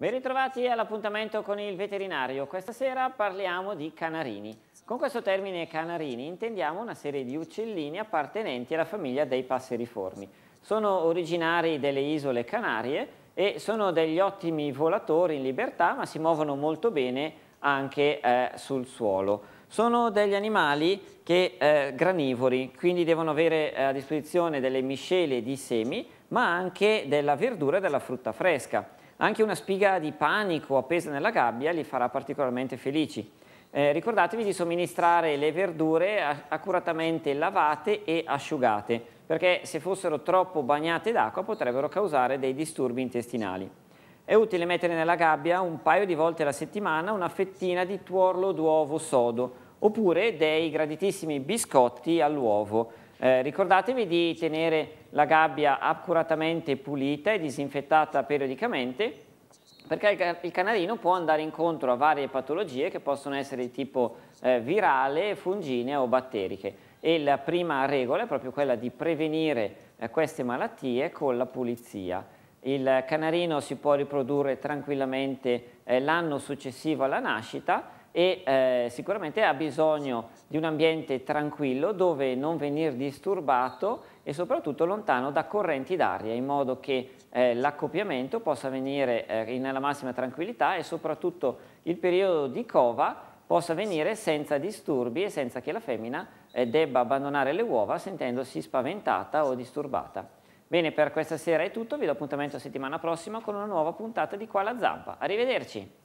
Ben ritrovati all'appuntamento con il veterinario. Questa sera parliamo di canarini. Con questo termine canarini intendiamo una serie di uccellini appartenenti alla famiglia dei passeriformi. Sono originari delle isole Canarie e sono degli ottimi volatori in libertà ma si muovono molto bene anche eh, sul suolo. Sono degli animali che, eh, granivori, quindi devono avere eh, a disposizione delle miscele di semi, ma anche della verdura e della frutta fresca. Anche una spiga di panico appesa nella gabbia li farà particolarmente felici. Eh, ricordatevi di somministrare le verdure accuratamente lavate e asciugate, perché se fossero troppo bagnate d'acqua potrebbero causare dei disturbi intestinali. È utile mettere nella gabbia un paio di volte alla settimana una fettina di tuorlo d'uovo sodo oppure dei graditissimi biscotti all'uovo. Eh, ricordatevi di tenere la gabbia accuratamente pulita e disinfettata periodicamente perché il canarino può andare incontro a varie patologie che possono essere di tipo eh, virale, funginea o batteriche e la prima regola è proprio quella di prevenire eh, queste malattie con la pulizia il canarino si può riprodurre tranquillamente eh, l'anno successivo alla nascita e eh, sicuramente ha bisogno di un ambiente tranquillo dove non venir disturbato e soprattutto lontano da correnti d'aria in modo che eh, l'accoppiamento possa avvenire eh, nella massima tranquillità e soprattutto il periodo di cova possa avvenire senza disturbi e senza che la femmina eh, debba abbandonare le uova sentendosi spaventata o disturbata. Bene, per questa sera è tutto, vi do appuntamento settimana prossima con una nuova puntata di Qua la Zampa. Arrivederci!